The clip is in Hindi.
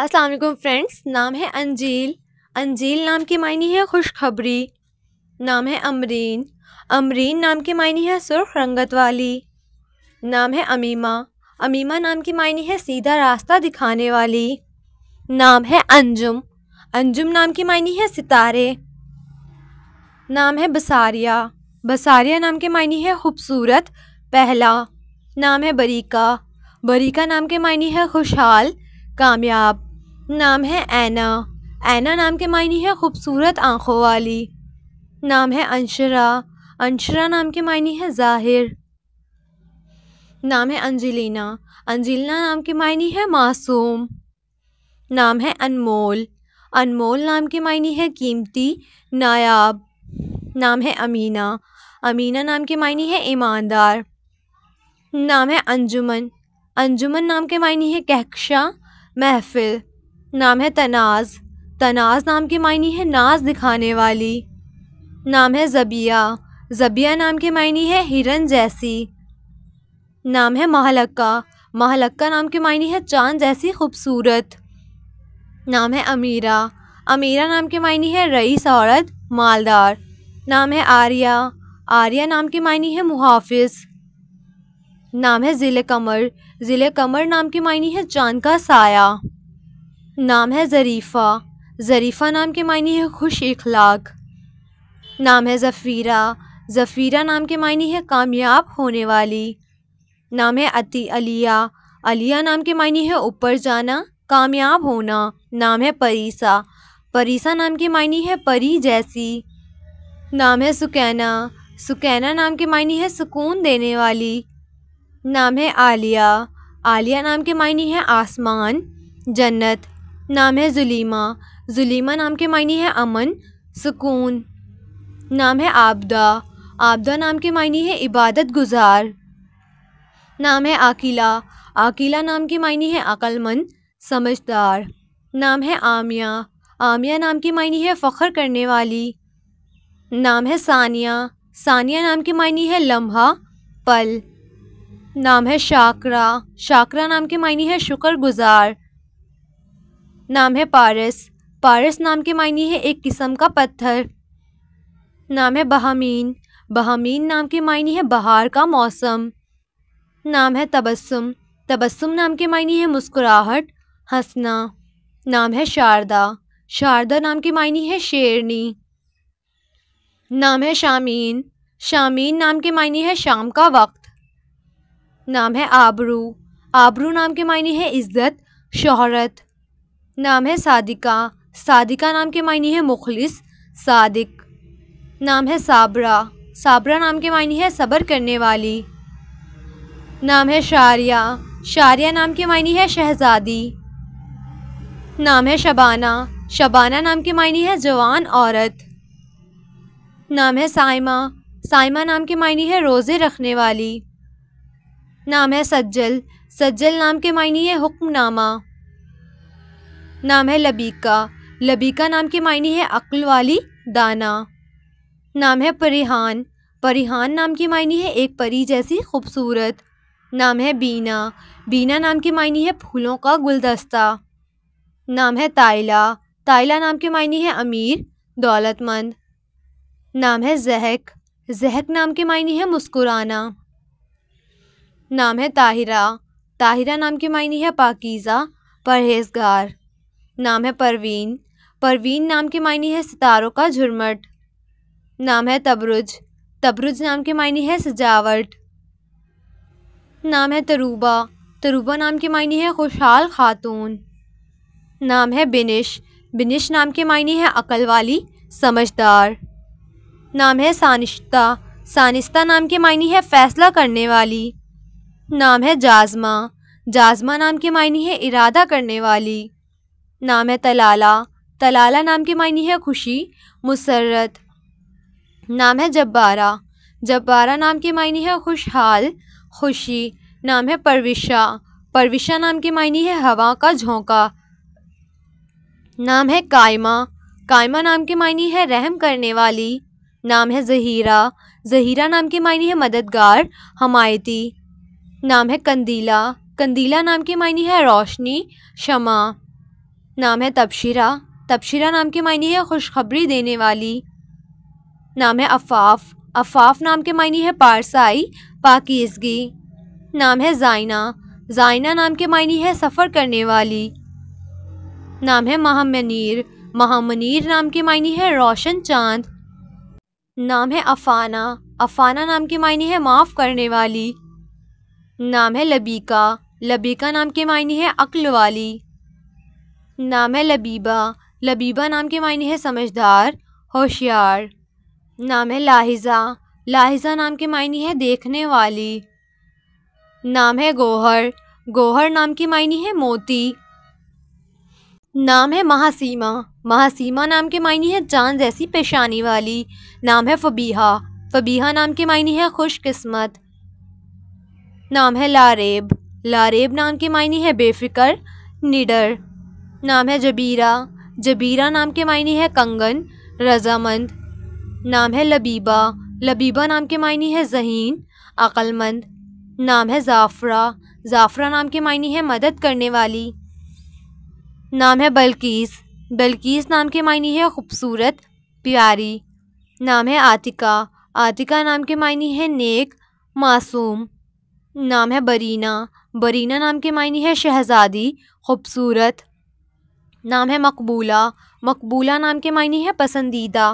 अस्सलाम वालेकुम फ्रेंड्स नाम है अंजील अंजील नाम के मायने है खुशखबरी नाम है अमरीन अमरीन नाम के मायने है सुर्ख रंगत वाली नाम है अमीमा अमीमा नाम के मायने है सीधा रास्ता दिखाने वाली नाम है अंजुम अंजुम नाम के मायने है सितारे नाम है बसारिया बसारिया नाम के मायने है खूबसूरत पहला नाम है बरीका बरीका नाम के मायने है खुशहाल कामयाब नाम है ऐना ऐना नाम के मायने है खूबसूरत आँखों वाली नाम है अंशरा अंशरा नाम के मायने है जाहिर नाम है अंजलिना अंजलिना नाम के मायने है मासूम नाम है अनमोल अनमोल नाम के मायने है कीमती नायाब नाम है अमीना अमीना नाम के मायने है ईमानदार नाम है अंजुमन अंजुमन नाम के मायने है कहकशा महफिल नाम है तनाज तनाज नाम के मायने है नाज दिखाने वाली नाम है जबिया जबिया नाम के मायने है हिरन जैसी नाम है महलक्का महलक्का नाम के मायने है चांद जैसी खूबसूरत नाम है अमीरा अमीरा नाम के मायने है रईस औरत मालदार नाम है आर्या आर्या नाम के मायने है मुहाफिज नाम है ज़िले कमर ज़िले कमर नाम के मायने है चांद का साया नाम है ज़रीफ़ा ज़रीफ़ा नाम के मायने है खुश इखलाक नाम है ज़फ़ीरा ज़फ़ीरा नाम के मायने है कामयाब होने वाली नाम है अति अलिया अलिया नाम के मायने है ऊपर जाना कामयाब होना नाम है परीसा परीसा नाम के मायने है परी जैसी नाम है सुकैना सुकैना नाम के मायने है सुकून देने वाली नाम है आलिया आलिया नाम के मायने है आसमान जन्नत नाम है जुलीमा जुलीमा नाम के मायने है अमन सुकून नाम है आबदा आबदा नाम के मायने है इबादत गुजार नाम है आकिला आकिला नाम के मायने है अकलमंद समझदार नाम है आमिया आमिया नाम के मायने है फ़ख्र करने वाली नाम है सानिया सानिया नाम के मायने है लम्हा पल नाम है शाकरा शाकरा नाम के मायने है शुक्र गुज़ार नाम है पारस पारस नाम के मायने है एक किस्म का पत्थर नाम है बहामीन बहामीन नाम के मायने है बहार का मौसम नाम है तबस्सुम तबस्सुम नाम के मायने है मुस्कुराहट हंसना नाम है शारदा शारदा नाम के मायने है शेरनी नाम है शामीन शामीन नाम के मायने है शाम का वक्त नाम है आबरू आबरू नाम के मायने है इज़्ज़त शहरत नाम है सादिका सादिका नाम के मायने है मुखलिस सादिक नाम है साबरा साबरा नाम के मायने है सब्र करने वाली नाम है शारिया शारिया नाम के मायने है शहजादी नाम है शबाना शबाना नाम के मायने है जवान औरत नाम है साइमा साइमा नाम के मायने है रोज़े रखने वाली नाम है सज्जल सज्जल नाम के मायने है हुक्मनामा नाम है लबीका लबीका नाम के मायने है अक्ल वाली दाना नाम है परिहान परिहान नाम की मायने है एक परी जैसी खूबसूरत नाम है बीना बीना नाम की मायने है फूलों का गुलदस्ता नाम है ताइला ताइला नाम के मायने है अमीर दौलतमंद नाम है जहक जहक नाम के मायने है मुस्कुराना नाम है ताहिरा ताहिरा नाम के मायने है पाकिज़ा परहेजगार नाम है परवीन परवीन नाम के मायने है सितारों का झुरमट नाम है तबरुज तबरुज नाम के मायने है सजावट नाम है तरूबा तरूबा नाम के मायने है खुशहाल खातून नाम है बिनिश बिनिश नाम के मायने है अकल वाली समझदार नाम है सानिश्ता सानिश्ता नाम के मायने है फ़ैसला करने वाली नाम है जाजमा जाजमा नाम के मायने है इरादा करने वाली नाम है तलाला तलाला नाम के मायने है खुशी मुसरत नाम है जब्बारा जब्बारा नाम के मायने है खुशहाल खुशी नाम है परविशा परविशा नाम की मायने है हवा का झोंका नाम है कायमा कायमा नाम के मायने है रहम करने वाली नाम है जहीरा जहीरा नाम की मायने है मददगार हमायती नाम है कंदीला कंदीला नाम की मायने है रोशनी शमा नाम है तबशीरा तबशीरा नाम के मायने है खुशखबरी देने वाली नाम है अफाफ अफाफ नाम के मायने है पारसाई पाकिजगी नाम है जाइना जाइना नाम के मायने है सफ़र करने वाली नाम है महामनीर महामनीर नाम के मायने है रोशन चांद नाम है अफाना अफाना नाम के मायने है माफ़ करने वाली नाम है लबीका लबीका नाम के मायने है अक्ल वाली नाम है लबीबा लबीबा नाम के मायने है समझदार होशियार नाम है लाहिज़ा लाहिज़ा नाम के मायने है देखने वाली नाम है गोहर गोहर नाम के मायने है मोती नाम है महासीमा महासीमा नाम के मायने है चांद जैसी पेशानी वाली नाम है फ़बीहा फ़बीहा नाम के मायने है खुशकिस्मत नाम है लारेब लारेब नाम के मायने है बेफिकर निडर नाम है जबीरा जबीरा नाम के मायने है कंगन रजामंद नाम है लबीबा लबीबा नाम के मायने है जहीन अक्लमंद नाम है जाफरा जाफरा नाम के मायने है मदद करने वाली नाम है बल्कीस बल्कीस नाम के मायने है खूबसूरत प्यारी नाम है आतिका आतिका नाम के मायने है नेक मासूम नाम है बरीना बरीना नाम के मायने है शहज़ादी खूबसूरत नाम है मकबूला मकबूला नाम के मायने है पसंदीदा